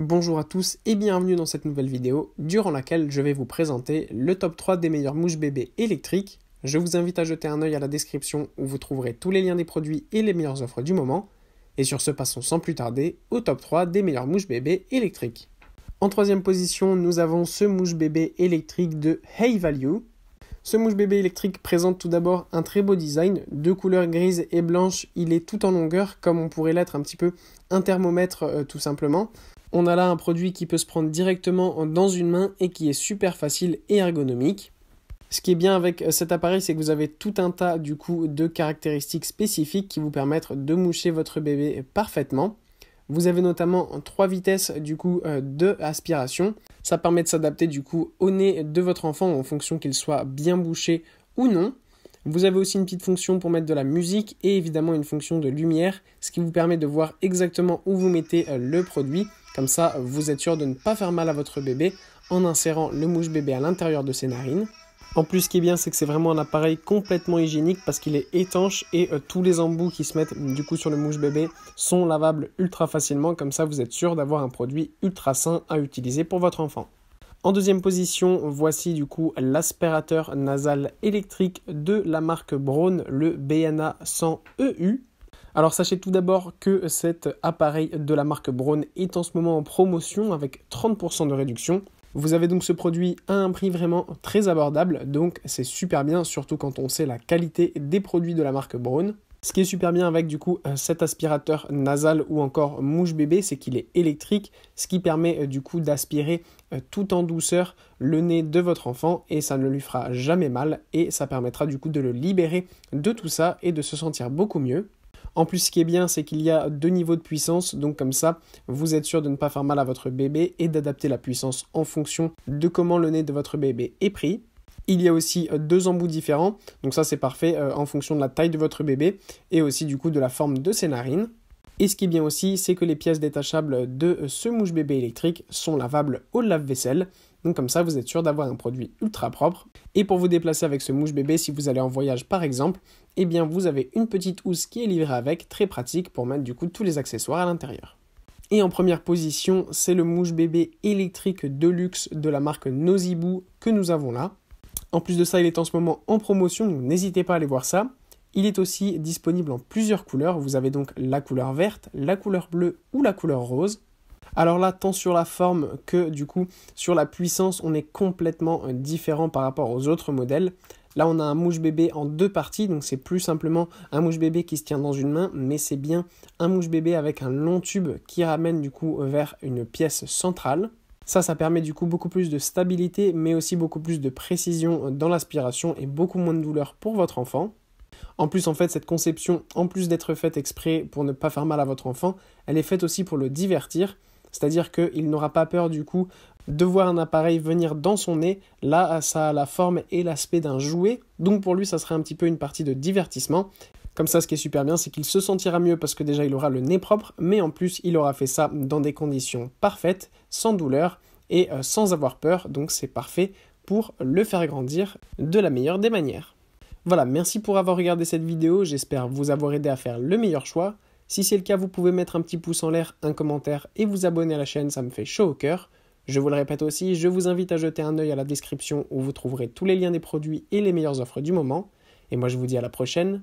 Bonjour à tous et bienvenue dans cette nouvelle vidéo durant laquelle je vais vous présenter le top 3 des meilleures mouches bébés électriques. Je vous invite à jeter un œil à la description où vous trouverez tous les liens des produits et les meilleures offres du moment. Et sur ce, passons sans plus tarder au top 3 des meilleures mouches bébés électriques. En troisième position, nous avons ce mouche bébé électrique de Hey Value. Ce mouche bébé électrique présente tout d'abord un très beau design de couleur grise et blanche. Il est tout en longueur, comme on pourrait l'être un petit peu un thermomètre euh, tout simplement. On a là un produit qui peut se prendre directement dans une main et qui est super facile et ergonomique. Ce qui est bien avec euh, cet appareil, c'est que vous avez tout un tas du coup de caractéristiques spécifiques qui vous permettent de moucher votre bébé parfaitement. Vous avez notamment trois vitesses du coup euh, de aspiration. Ça permet de s'adapter du coup au nez de votre enfant en fonction qu'il soit bien bouché ou non. Vous avez aussi une petite fonction pour mettre de la musique et évidemment une fonction de lumière, ce qui vous permet de voir exactement où vous mettez euh, le produit. Comme ça, vous êtes sûr de ne pas faire mal à votre bébé en insérant le mouche bébé à l'intérieur de ses narines. En plus, ce qui est bien, c'est que c'est vraiment un appareil complètement hygiénique parce qu'il est étanche et euh, tous les embouts qui se mettent du coup sur le mouche bébé sont lavables ultra facilement. Comme ça, vous êtes sûr d'avoir un produit ultra sain à utiliser pour votre enfant. En deuxième position, voici du coup l'aspirateur nasal électrique de la marque Braun, le BNA 100EU. E Alors sachez tout d'abord que cet appareil de la marque Braun est en ce moment en promotion avec 30% de réduction. Vous avez donc ce produit à un prix vraiment très abordable, donc c'est super bien, surtout quand on sait la qualité des produits de la marque Braun. Ce qui est super bien avec du coup euh, cet aspirateur nasal ou encore mouche bébé, c'est qu'il est électrique, ce qui permet euh, du coup d'aspirer euh, tout en douceur le nez de votre enfant et ça ne lui fera jamais mal et ça permettra du coup de le libérer de tout ça et de se sentir beaucoup mieux. En plus, ce qui est bien, c'est qu'il y a deux niveaux de puissance, donc comme ça, vous êtes sûr de ne pas faire mal à votre bébé et d'adapter la puissance en fonction de comment le nez de votre bébé est pris. Il y a aussi euh, deux embouts différents, donc ça c'est parfait euh, en fonction de la taille de votre bébé et aussi du coup de la forme de ses narines. Et ce qui est bien aussi, c'est que les pièces détachables de euh, ce mouche bébé électrique sont lavables au lave-vaisselle. Donc comme ça, vous êtes sûr d'avoir un produit ultra propre. Et pour vous déplacer avec ce mouche bébé, si vous allez en voyage par exemple, eh bien vous avez une petite housse qui est livrée avec, très pratique pour mettre du coup tous les accessoires à l'intérieur. Et en première position, c'est le mouche bébé électrique de luxe de la marque Nozibu que nous avons là. En plus de ça, il est en ce moment en promotion, donc n'hésitez pas à aller voir ça. Il est aussi disponible en plusieurs couleurs. Vous avez donc la couleur verte, la couleur bleue ou la couleur rose. Alors là, tant sur la forme que du coup sur la puissance, on est complètement différent par rapport aux autres modèles. Là, on a un mouche bébé en deux parties, donc c'est plus simplement un mouche bébé qui se tient dans une main, mais c'est bien un mouche bébé avec un long tube qui ramène du coup vers une pièce centrale. Ça, ça permet du coup beaucoup plus de stabilité, mais aussi beaucoup plus de précision dans l'aspiration et beaucoup moins de douleur pour votre enfant. En plus, en fait, cette conception, en plus d'être faite exprès pour ne pas faire mal à votre enfant, elle est faite aussi pour le divertir. C'est-à-dire qu'il n'aura pas peur du coup de voir un appareil venir dans son nez. Là, ça a la forme et l'aspect d'un jouet. Donc pour lui, ça serait un petit peu une partie de divertissement. Comme ça, ce qui est super bien, c'est qu'il se sentira mieux parce que déjà il aura le nez propre, mais en plus il aura fait ça dans des conditions parfaites, sans douleur et euh, sans avoir peur, donc c'est parfait pour le faire grandir de la meilleure des manières. Voilà, merci pour avoir regardé cette vidéo, j'espère vous avoir aidé à faire le meilleur choix. Si c'est le cas, vous pouvez mettre un petit pouce en l'air, un commentaire et vous abonner à la chaîne, ça me fait chaud au cœur. Je vous le répète aussi, je vous invite à jeter un œil à la description où vous trouverez tous les liens des produits et les meilleures offres du moment. Et moi je vous dis à la prochaine